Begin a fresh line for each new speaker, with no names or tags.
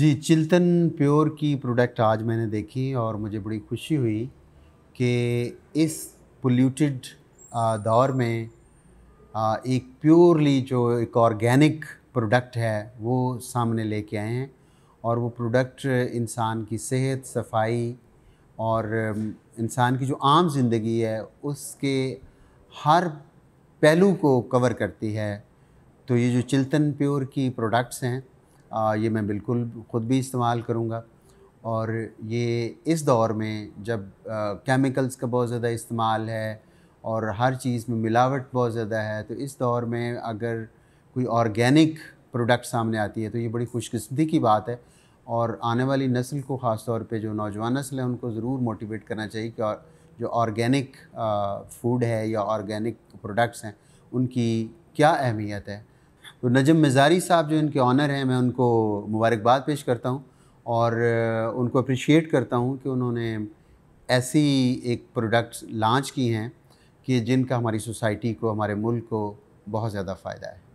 जी चिल्तन pure की product आज मैंने देखी और मुझे बड़ी खुशी हुई कि इस पोल्यूटेड दौर में एक प्योरली जो एक ऑर्गेनिक प्रोडक्ट है वो सामने लेके आए हैं और वो प्रोडक्ट इंसान की सेहत सफाई और इंसान की जो आम ज़िंदगी है उसके हर पहलू को कवर करती है तो ये जो चिल्तन प्योर की प्रोडक्ट्स हैं ये मैं बिल्कुल ख़ुद भी इस्तेमाल करूँगा और ये इस दौर में जब केमिकल्स का बहुत ज़्यादा इस्तेमाल है और हर चीज़ में मिलावट बहुत ज़्यादा है तो इस दौर में अगर कोई ऑर्गेनिक प्रोडक्ट सामने आती है तो ये बड़ी खुशकस्मती की बात है और आने वाली नस्ल को ख़ास तौर पे जो नौजवान नस्ल है उनको ज़रूर मोटिवेट करना चाहिए कि और जो ऑर्गेनिक फूड है या ऑर्गेनिक प्रोडक्ट्स हैं उनकी क्या अहमियत है तो नजम मज़ारी साहब जो इनके ऑनर हैं मैं उनको मुबारकबाद पेश करता हूँ और उनको अप्रिशिएट करता हूँ कि उन्होंने ऐसी एक प्रोडक्ट्स लॉन्च की हैं कि जिनका हमारी सोसाइटी को हमारे मुल्क को बहुत ज़्यादा फ़ायदा है